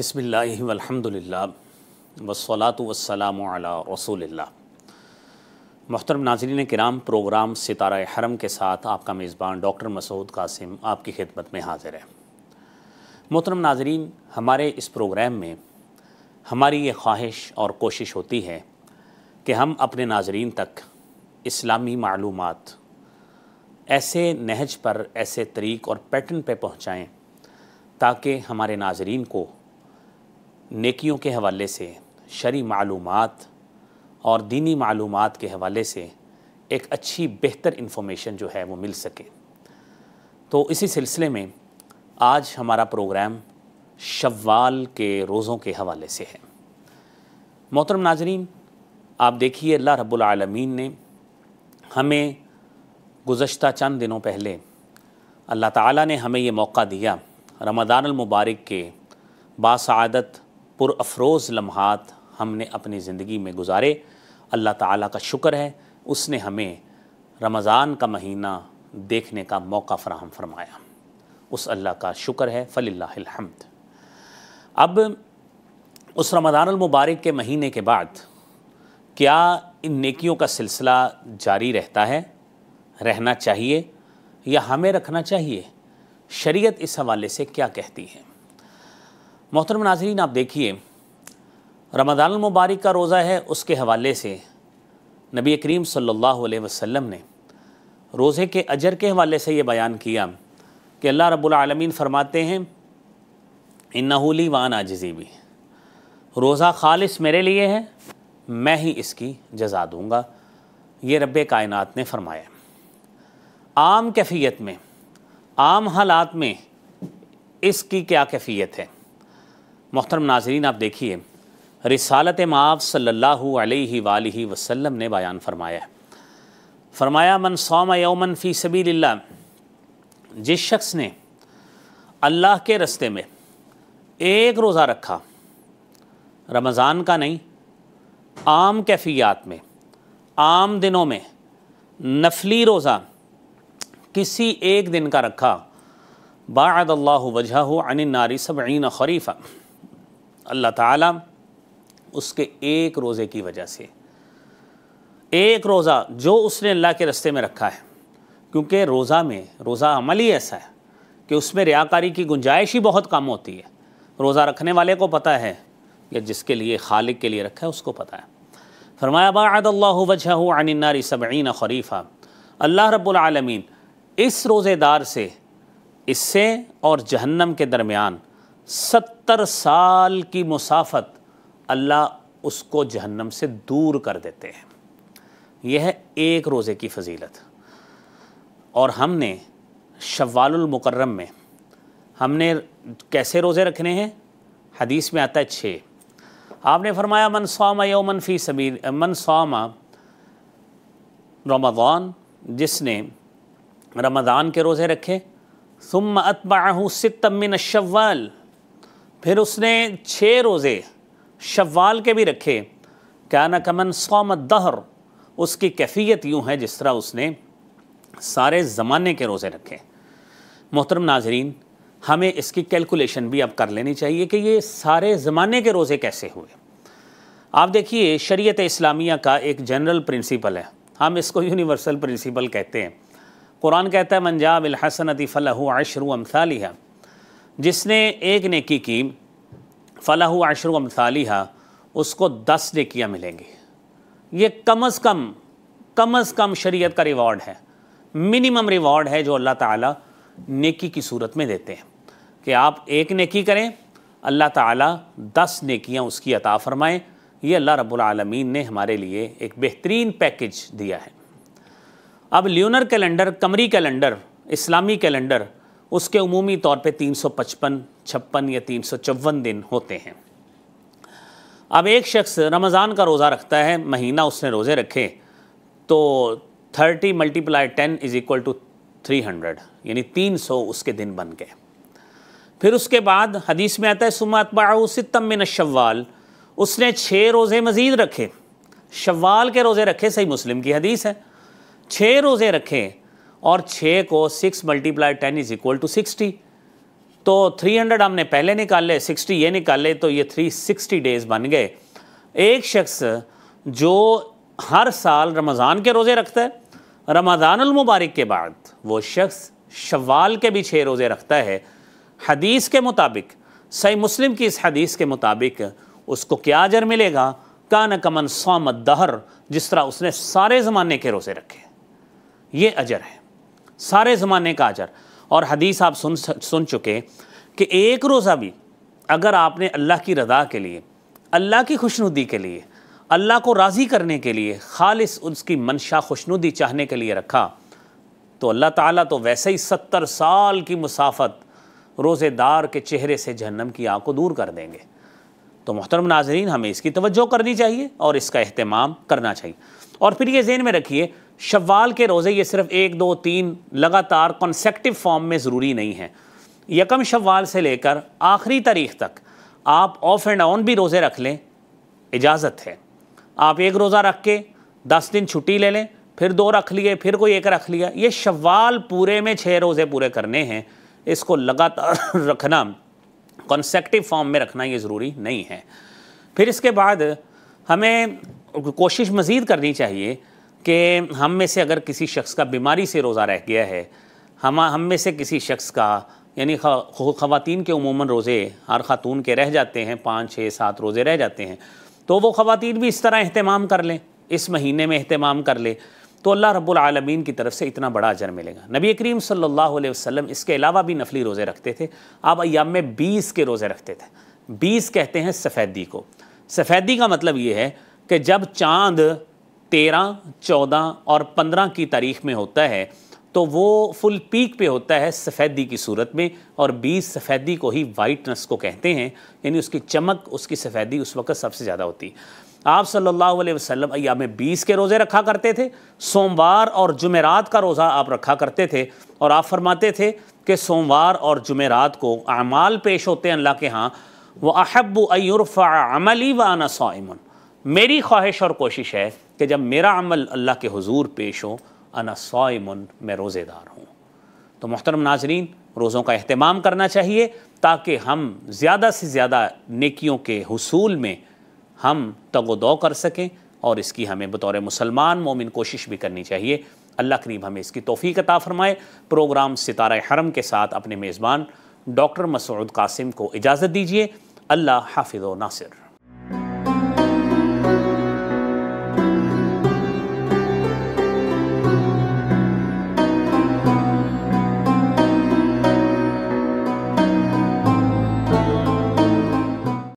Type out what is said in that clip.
बसमिल्लाम्दुलिल्लाह वसलात वसलाम रसूलिल्लाह मोहतरम नाजरीन कराम प्रोग्राम सितारा हरम के साथ आपका मेज़बान डॉक्टर मसूद कासिम आपकी खिदमत में हाजिर है मोहतरम नाजरीन हमारे इस प्रोग्राम में हमारी ये ख्वाहिश और कोशिश होती है कि हम अपने नाजरीन तक इस्लामी मालूम ऐसे नहज पर ऐसे तरीक़ और पैटर्न पर पहुँचाएँ ताकि हमारे नाजरीन को नेकियों के हवाले से शरी मालूम और दीनी मालूम के हवाले से एक अच्छी बेहतर इन्फॉर्मेशन जो है वो मिल सके तो इसी सिलसिले में आज हमारा प्रोग्राम शवाल के रोज़ों के हवाले से है मोहतरम नाजरीन आप देखिए अल्लाह रब्लम ने हमें गुज्त चंद दिनों पहले अल्लाह ताला ने हमें ये मौका दिया रमदानमबारक के बासदत पुरफरोज़ लम्हात हमने अपनी ज़िंदगी में गुजारे अल्लाह ताला का शुक्र है उसने हमें रमज़ान का महीना देखने का मौका फ्राहम फरमाया उस अल्लाह का शुक्र है फ़लिल्लाहमद अब उस रमज़ान मुबारक के महीने के बाद क्या इन नेकियों का सिलसिला जारी रहता है रहना चाहिए या हमें रखना चाहिए शरीयत इस हवाले से क्या कहती है मोहतरम नाजरीन आप देखिए रमदान मुबारक का रोज़ा है उसके हवाले से नबी करीम सल्लल्लाहु अलैहि वसल्लम ने रोज़े के अजर के हवाले से ये बयान किया कि अल्लाह रब्बुल आलमीन फरमाते हैं इन्नहूली वान आजिज़ी भी रोज़ा खालिस मेरे लिए है मैं ही इसकी जजा दूँगा ये रब कायनात ने फरमाया आम कैफियत में आम हालात में इसकी क्या कैफियत है मोहतरम नाजरीन आप देखिए रिसालत माफ़ सल्ला वसम ने बयान फरमाया फरमाया मन सोम यौमन फ़ी सबी जिस शख्स ने अल्लाह के रस्ते में एक रोज़ा रखा रमज़ान का नहीं आम कैफियात में आम दिनों में नफली रोज़ा किसी एक दिन का रखा बाद अल्लाह वजह अन नारी खरीफ़ा अल्लाह ताला उसके एक रोज़े की वजह से एक रोज़ा जो उसने अल्लाह के रस्ते में रखा है क्योंकि रोज़ा में रोज़ा अमल ही ऐसा है कि उसमें रियाकारी की गुंजाइश ही बहुत कम होती है रोज़ा रखने वाले को पता है या जिसके लिए खालिक के लिए रखा है उसको पता है फरमाया सबीन खरीफ़ा अल्लाह रब्लम इस रोज़ेदार से इससे और जहन्नम के दरमियान सत्तर साल की मुसाफत अल्लाह उसको जहन्नम से दूर कर देते हैं यह है एक रोज़े की फजीलत और हमने शवालमकर्रम में हमने कैसे रोज़े रखने हैं हदीस में आता है छः आपने फरमाया मन सोमा मन फ़ी सबीर मन सोमा रमदान जिसने रमदान के रोज़े रखे सुम अतबाह सितमिन शवाल फिर उसने छः रोज़े शवाल के भी रखे क्या न कमन सौम दहर उसकी कैफियत यूँ है जिस तरह उसने सारे ज़माने के रोज़े रखे मोहतरम नाजरीन हमें इसकी कैलकुलेशन भी अब कर लेनी चाहिए कि ये सारे ज़माने के रोज़े कैसे हुए आप देखिए शरीयत इस्लामिया का एक जनरल प्रिंसिपल है हम इसको यूनिवर्सल प्रिंसिपल कहते हैं कुरान कहता है मंजाब अलहसनती फ़लह अशर अमसालिया जिसने एक नेकी की फ़लाह आशर अमसालिहा उसको दस नेकियाँ मिलेंगी ये कम अज़ कम कम अज़ कम शरीयत का रिवॉर्ड है मिनिमम रिवॉर्ड है जो अल्लाह ताला नेकी की सूरत में देते हैं कि आप एक नेकी करें अल्लाह ताला दस नेकियां उसकी अता फ़रमाएँ ये अल्लाह रब्बुल ने हमारे लिए एक बेहतरीन पैकेज दिया है अब ल्यूनर कैलेंडर कमरी कैलेंडर इस्लामी कैलेंडर उसके अमूमी तौर पे 355, छप्पन या तीन दिन होते हैं अब एक शख्स रमज़ान का रोज़ा रखता है महीना उसने रोज़े रखे तो 30 multiply ten is equal to 300 यानी 300 उसके दिन बन गए फिर उसके बाद हदीस में आता है सुमा सुमत में शवाल उसने छः रोज़े मज़ीद रखे शवाल के रोज़े रखे सही मुस्लिम की हदीस है छः रोज़े रखे और छः को six multiply ten is equal to sixty तो थ्री हंड्रेड हमने पहले निकाल ले सिक्सटी ये निकाल ले तो ये थ्री सिक्सटी डेज बन गए एक शख्स जो हर साल रमज़ान के रोज़े रखता है रमज़ानमबारक के बाद वो शख्स शवाल के भी छः रोज़े रखता है हदीस के मुताबिक सही मुस्लिम की इस हदीस के मुताबिक उसको क्या अजर मिलेगा कान कमन सोम दहर जिस तरह उसने सारे ज़माने के रोज़े रखे ये अजर है सारे ज़माने का अजर और हदीस आप सुन सुन चुके कि एक रोज़ा भी अगर आपने अल्लाह की रदा के लिए अल्लाह की खुशनुदी के लिए अल्लाह को राज़ी करने के लिए खालिस उसकी मंशा खुशनुदी चाहने के लिए रखा तो अल्लाह ताला तो वैसे ही सत्तर साल की मुसाफत रोज़ेदार के चेहरे से जहन्नम की आँख को दूर कर देंगे तो मोहतरम नाजरीन हमें इसकी तवज्जो करनी चाहिए और इसका अहतमाम करना चाहिए और फिर ये जेन में रखिए शवाल के रोज़े ये सिर्फ एक दो तीन लगातार कॉन्सेक्टिव फॉर्म में ज़रूरी नहीं है यकम शवाल से लेकर आखिरी तारीख तक आप ऑफ एंड ऑन भी रोज़े रख लें इजाज़त है आप एक रोज़ा रख के दस दिन छुट्टी ले लें फिर दो रख लिए फिर कोई एक रख लिया ये शवाल पूरे में छः रोज़े पूरे करने हैं इसको लगातार रखना कॉन्सेक्टिव फॉर्म में रखना ये ज़रूरी नहीं है फिर इसके बाद हमें कोशिश मज़ीद करनी चाहिए कि हम में से अगर किसी शख्स का बीमारी से रोज़ा रह गया है हम हम में से किसी शख्स का यानी ख़वातीन के उमूमा रोज़े हर ख़ातून के रह जाते हैं पाँच छः सात रोज़े रह जाते हैं तो वो ख़वातीन भी इस तरह अहतमाम कर लें इस महीने में अहतमाम कर लें तो अल्लाह रब्लमीन की तरफ से इतना बड़ा अजर मिलेगा नबी करीम सल्ला वसम इसके अलावा भी नफली रोज़े रखते थे आप अयाम में बीस के रोज़े रखते थे बीस कहते हैं सफ़ेदी को सफ़ेदी का मतलब ये है कि जब चाँद तेरह चौदह और पंद्रह की तारीख में होता है तो वो फुल पीक पे होता है सफ़ेदी की सूरत में और बीस सफ़ेदी को ही वाइटनेस को कहते हैं यानी उसकी चमक उसकी सफ़ेदी उस वक्त सबसे ज़्यादा होती आप सल्लल्लाहु अलैहि वसल्लम अयाम बीस के रोज़े रखा करते थे सोमवार और जुमेरात का रोज़ा आप रखा करते थे और आप फरमाते थे कि सोमवार और जुमेरात को अमाल पेश होते हैं अल्लाह के यहाँ वह अहब अयरफ़ा अमली व सोमन मेरी ख्वाहिश और कोशिश है कि जब मेरा अमल अल्लाह के हजूर पेश हो अना सौमन मैं रोज़ेदार हूँ तो मोहतरम नाजरीन रोज़ों का अहतमाम करना चाहिए ताकि हम ज़्यादा से ज़्यादा नेकियों के हसूल में हम तगोदो कर सकें और इसकी हमें बतौर मुसलमान मोमिन कोशिश भी करनी चाहिए अल्लाह करीब हमें इसकी तोफ़ी का फ़रमाए प्रोग्राम सितारा हरम के साथ अपने मेज़बान डॉक्टर मसूद कासिम को इजाज़त दीजिए अल्लाह हाफिज़ नासिर